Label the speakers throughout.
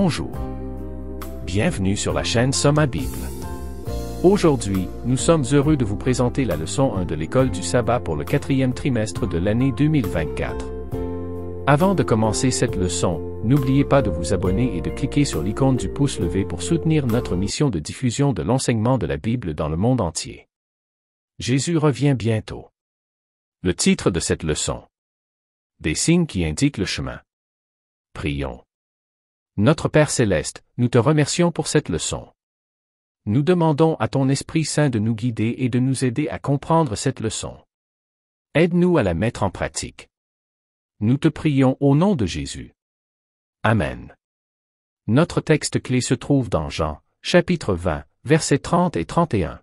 Speaker 1: Bonjour. Bienvenue sur la chaîne Somma Bible. Aujourd'hui, nous sommes heureux de vous présenter la leçon 1 de l'école du sabbat pour le quatrième trimestre de l'année 2024. Avant de commencer cette leçon, n'oubliez pas de vous abonner et de cliquer sur l'icône du pouce levé pour soutenir notre mission de diffusion de l'enseignement de la Bible dans le monde entier. Jésus revient bientôt. Le titre de cette leçon. Des signes qui indiquent le chemin. Prions. Notre Père céleste, nous te remercions pour cette leçon. Nous demandons à ton Esprit Saint de nous guider et de nous aider à comprendre cette leçon. Aide-nous à la mettre en pratique. Nous te prions au nom de Jésus. Amen. Notre texte clé se trouve dans Jean, chapitre 20, versets 30 et 31.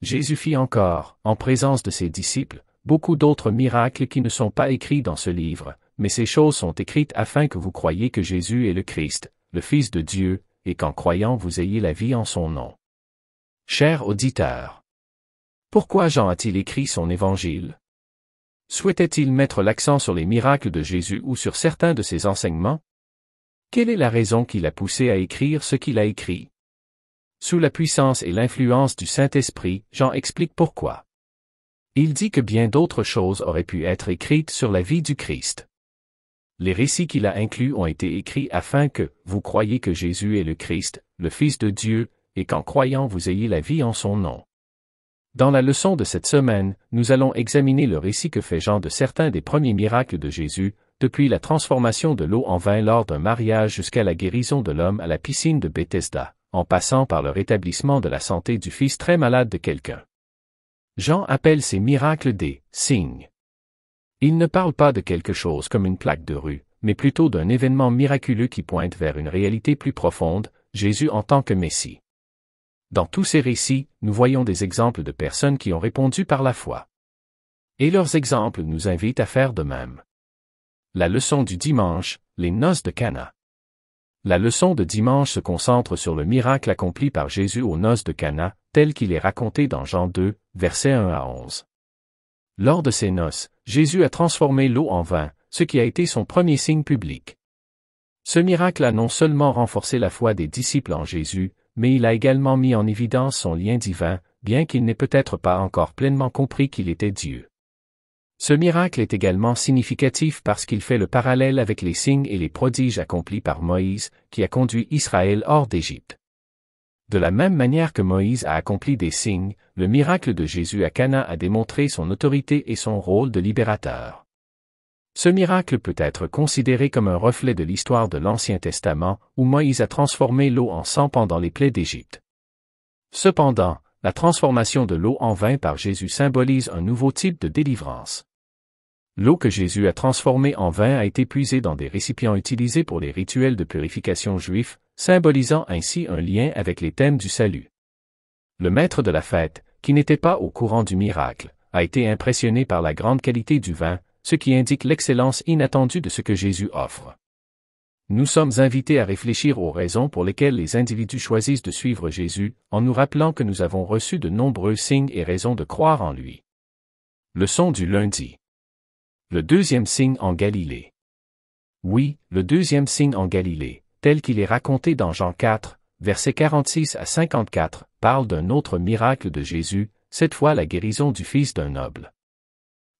Speaker 1: Jésus fit encore, en présence de ses disciples, beaucoup d'autres miracles qui ne sont pas écrits dans ce livre, mais ces choses sont écrites afin que vous croyiez que Jésus est le Christ, le Fils de Dieu, et qu'en croyant vous ayez la vie en son nom. Cher auditeur, pourquoi Jean a-t-il écrit son évangile Souhaitait-il mettre l'accent sur les miracles de Jésus ou sur certains de ses enseignements Quelle est la raison qui l'a poussé à écrire ce qu'il a écrit Sous la puissance et l'influence du Saint-Esprit, Jean explique pourquoi. Il dit que bien d'autres choses auraient pu être écrites sur la vie du Christ. Les récits qu'il a inclus ont été écrits afin que vous croyiez que Jésus est le Christ, le Fils de Dieu, et qu'en croyant vous ayez la vie en son nom. Dans la leçon de cette semaine, nous allons examiner le récit que fait Jean de certains des premiers miracles de Jésus, depuis la transformation de l'eau en vin lors d'un mariage jusqu'à la guérison de l'homme à la piscine de Bethesda, en passant par le rétablissement de la santé du fils très malade de quelqu'un. Jean appelle ces miracles des signes. Il ne parle pas de quelque chose comme une plaque de rue, mais plutôt d'un événement miraculeux qui pointe vers une réalité plus profonde, Jésus en tant que Messie. Dans tous ces récits, nous voyons des exemples de personnes qui ont répondu par la foi. Et leurs exemples nous invitent à faire de même. La leçon du dimanche, les noces de Cana. La leçon de dimanche se concentre sur le miracle accompli par Jésus aux noces de Cana, tel qu'il est raconté dans Jean 2, versets 1 à 11. Lors de ses noces, Jésus a transformé l'eau en vin, ce qui a été son premier signe public. Ce miracle a non seulement renforcé la foi des disciples en Jésus, mais il a également mis en évidence son lien divin, bien qu'il n'ait peut-être pas encore pleinement compris qu'il était Dieu. Ce miracle est également significatif parce qu'il fait le parallèle avec les signes et les prodiges accomplis par Moïse, qui a conduit Israël hors d'Égypte. De la même manière que Moïse a accompli des signes, le miracle de Jésus à Cana a démontré son autorité et son rôle de libérateur. Ce miracle peut être considéré comme un reflet de l'histoire de l'Ancien Testament, où Moïse a transformé l'eau en sang pendant les plaies d'Égypte. Cependant, la transformation de l'eau en vin par Jésus symbolise un nouveau type de délivrance. L'eau que Jésus a transformée en vin a été puisée dans des récipients utilisés pour les rituels de purification juifs, symbolisant ainsi un lien avec les thèmes du salut. Le maître de la fête, qui n'était pas au courant du miracle, a été impressionné par la grande qualité du vin, ce qui indique l'excellence inattendue de ce que Jésus offre. Nous sommes invités à réfléchir aux raisons pour lesquelles les individus choisissent de suivre Jésus, en nous rappelant que nous avons reçu de nombreux signes et raisons de croire en lui. Leçon du lundi. Le deuxième signe en Galilée. Oui, le deuxième signe en Galilée, tel qu'il est raconté dans Jean 4, versets 46 à 54, parle d'un autre miracle de Jésus, cette fois la guérison du fils d'un noble.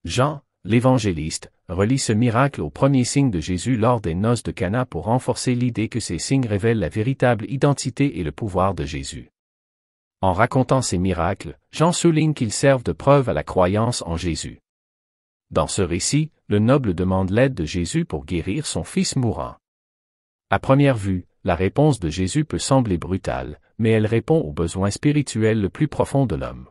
Speaker 1: Jean, l'évangéliste, relie ce miracle au premier signe de Jésus lors des noces de Cana pour renforcer l'idée que ces signes révèlent la véritable identité et le pouvoir de Jésus. En racontant ces miracles, Jean souligne qu'ils servent de preuve à la croyance en Jésus. Dans ce récit, le noble demande l'aide de Jésus pour guérir son fils mourant. À première vue, la réponse de Jésus peut sembler brutale, mais elle répond aux besoins spirituels le plus profond de l'homme.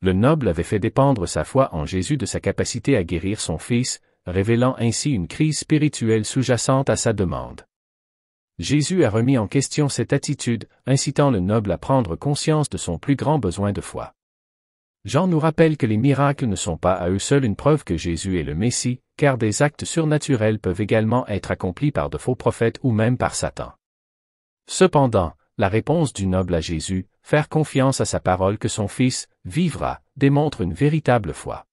Speaker 1: Le noble avait fait dépendre sa foi en Jésus de sa capacité à guérir son fils, révélant ainsi une crise spirituelle sous-jacente à sa demande. Jésus a remis en question cette attitude, incitant le noble à prendre conscience de son plus grand besoin de foi. Jean nous rappelle que les miracles ne sont pas à eux seuls une preuve que Jésus est le Messie, car des actes surnaturels peuvent également être accomplis par de faux prophètes ou même par Satan. Cependant, la réponse du noble à Jésus, faire confiance à sa parole que son Fils vivra, démontre une véritable foi.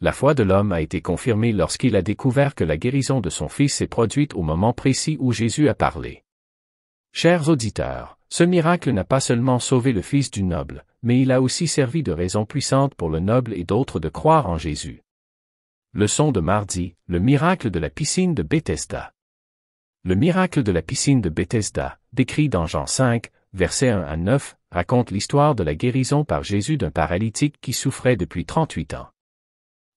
Speaker 1: La foi de l'homme a été confirmée lorsqu'il a découvert que la guérison de son Fils s'est produite au moment précis où Jésus a parlé. Chers auditeurs, ce miracle n'a pas seulement sauvé le Fils du noble, mais il a aussi servi de raison puissante pour le noble et d'autres de croire en Jésus. Leçon de mardi, le miracle de la piscine de Bethesda. Le miracle de la piscine de Bethesda, décrit dans Jean 5, versets 1 à 9, raconte l'histoire de la guérison par Jésus d'un paralytique qui souffrait depuis 38 ans.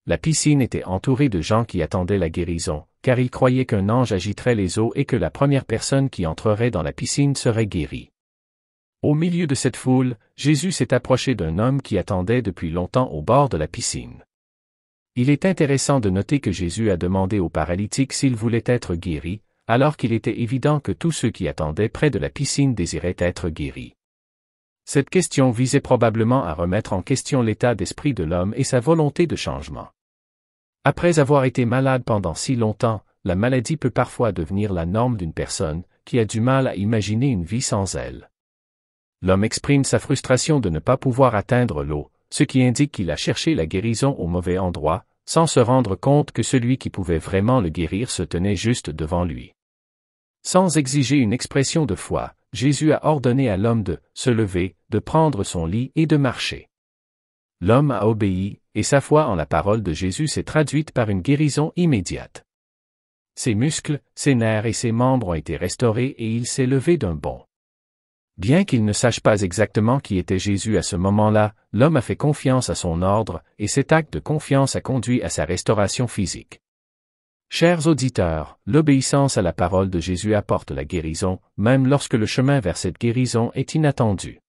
Speaker 1: La piscine était entourée de gens qui attendaient la guérison, car ils croyaient qu'un ange agiterait les eaux et que la première personne qui entrerait dans la piscine serait guérie. Au milieu de cette foule, Jésus s'est approché d'un homme qui attendait depuis longtemps au bord de la piscine. Il est intéressant de noter que Jésus a demandé aux paralytiques s'ils voulaient être guéris, alors qu'il était évident que tous ceux qui attendaient près de la piscine désiraient être guéris. Cette question visait probablement à remettre en question l'état d'esprit de l'homme et sa volonté de changement. Après avoir été malade pendant si longtemps, la maladie peut parfois devenir la norme d'une personne qui a du mal à imaginer une vie sans elle. L'homme exprime sa frustration de ne pas pouvoir atteindre l'eau, ce qui indique qu'il a cherché la guérison au mauvais endroit, sans se rendre compte que celui qui pouvait vraiment le guérir se tenait juste devant lui. Sans exiger une expression de foi, Jésus a ordonné à l'homme de se lever, de prendre son lit et de marcher. L'homme a obéi, et sa foi en la parole de Jésus s'est traduite par une guérison immédiate. Ses muscles, ses nerfs et ses membres ont été restaurés et il s'est levé d'un bond. Bien qu'il ne sache pas exactement qui était Jésus à ce moment-là, l'homme a fait confiance à son ordre, et cet acte de confiance a conduit à sa restauration physique. Chers auditeurs, l'obéissance à la parole de Jésus apporte la guérison, même lorsque le chemin vers cette guérison est inattendu.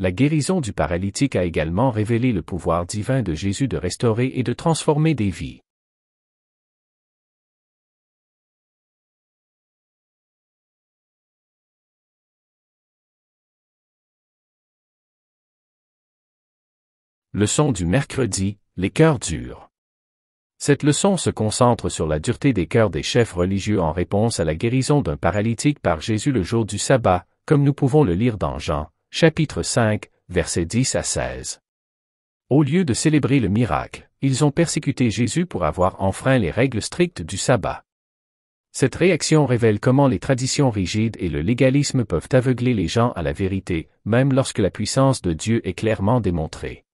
Speaker 1: La guérison du paralytique a également révélé le pouvoir divin de Jésus de restaurer et de transformer des vies. Leçon du mercredi, les cœurs durs. Cette leçon se concentre sur la dureté des cœurs des chefs religieux en réponse à la guérison d'un paralytique par Jésus le jour du sabbat, comme nous pouvons le lire dans Jean, chapitre 5, versets 10 à 16. Au lieu de célébrer le miracle, ils ont persécuté Jésus pour avoir enfreint les règles strictes du sabbat. Cette réaction révèle comment les traditions rigides et le légalisme peuvent aveugler les gens à la vérité, même lorsque la puissance de Dieu est clairement démontrée.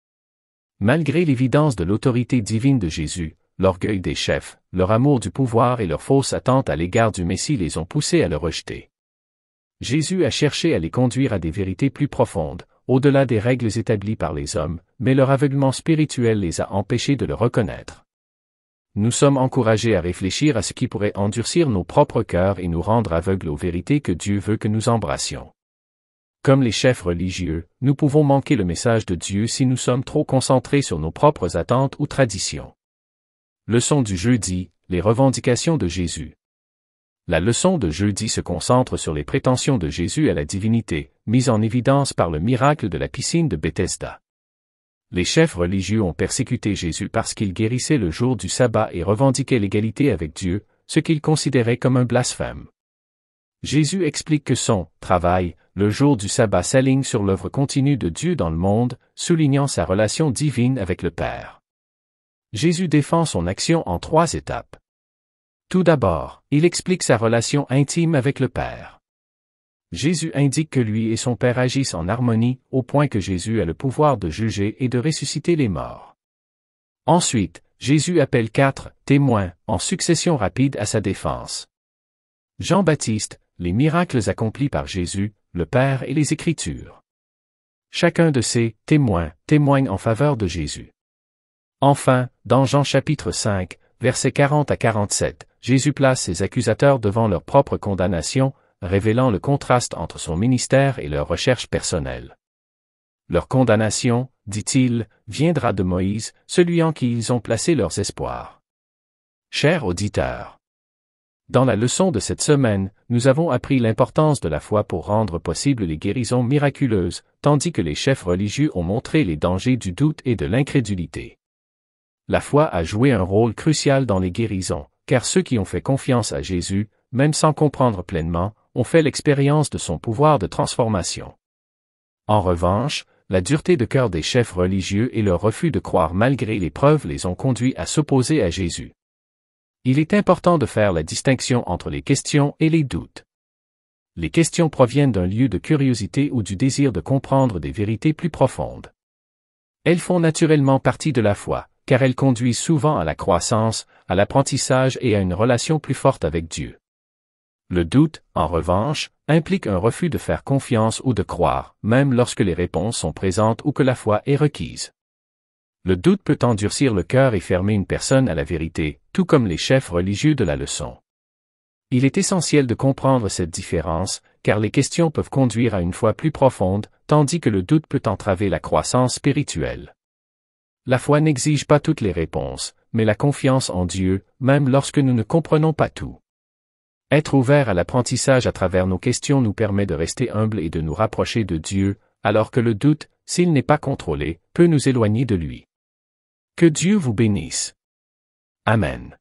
Speaker 1: Malgré l'évidence de l'autorité divine de Jésus, l'orgueil des chefs, leur amour du pouvoir et leur fausse attente à l'égard du Messie les ont poussés à le rejeter. Jésus a cherché à les conduire à des vérités plus profondes, au-delà des règles établies par les hommes, mais leur aveuglement spirituel les a empêchés de le reconnaître. Nous sommes encouragés à réfléchir à ce qui pourrait endurcir nos propres cœurs et nous rendre aveugles aux vérités que Dieu veut que nous embrassions comme les chefs religieux, nous pouvons manquer le message de Dieu si nous sommes trop concentrés sur nos propres attentes ou traditions. Leçon du jeudi, les revendications de Jésus. La leçon de jeudi se concentre sur les prétentions de Jésus à la divinité, mises en évidence par le miracle de la piscine de Bethesda. Les chefs religieux ont persécuté Jésus parce qu'il guérissait le jour du sabbat et revendiquait l'égalité avec Dieu, ce qu'ils considéraient comme un blasphème. Jésus explique que son travail, le jour du sabbat s'aligne sur l'œuvre continue de Dieu dans le monde, soulignant sa relation divine avec le Père. Jésus défend son action en trois étapes. Tout d'abord, il explique sa relation intime avec le Père. Jésus indique que lui et son Père agissent en harmonie, au point que Jésus a le pouvoir de juger et de ressusciter les morts. Ensuite, Jésus appelle quatre témoins, en succession rapide à sa défense. Jean-Baptiste, les miracles accomplis par Jésus, le Père et les Écritures. Chacun de ces témoins témoigne en faveur de Jésus. Enfin, dans Jean chapitre 5, versets 40 à 47, Jésus place ses accusateurs devant leur propre condamnation, révélant le contraste entre son ministère et leur recherche personnelle. Leur condamnation, dit-il, viendra de Moïse, celui en qui ils ont placé leurs espoirs. Cher auditeur dans la leçon de cette semaine, nous avons appris l'importance de la foi pour rendre possible les guérisons miraculeuses, tandis que les chefs religieux ont montré les dangers du doute et de l'incrédulité. La foi a joué un rôle crucial dans les guérisons, car ceux qui ont fait confiance à Jésus, même sans comprendre pleinement, ont fait l'expérience de son pouvoir de transformation. En revanche, la dureté de cœur des chefs religieux et leur refus de croire malgré les preuves les ont conduits à s'opposer à Jésus. Il est important de faire la distinction entre les questions et les doutes. Les questions proviennent d'un lieu de curiosité ou du désir de comprendre des vérités plus profondes. Elles font naturellement partie de la foi, car elles conduisent souvent à la croissance, à l'apprentissage et à une relation plus forte avec Dieu. Le doute, en revanche, implique un refus de faire confiance ou de croire, même lorsque les réponses sont présentes ou que la foi est requise. Le doute peut endurcir le cœur et fermer une personne à la vérité, tout comme les chefs religieux de la leçon. Il est essentiel de comprendre cette différence, car les questions peuvent conduire à une foi plus profonde, tandis que le doute peut entraver la croissance spirituelle. La foi n'exige pas toutes les réponses, mais la confiance en Dieu, même lorsque nous ne comprenons pas tout. Être ouvert à l'apprentissage à travers nos questions nous permet de rester humble et de nous rapprocher de Dieu, alors que le doute, s'il n'est pas contrôlé, peut nous éloigner de lui. Que Dieu vous bénisse. Amen.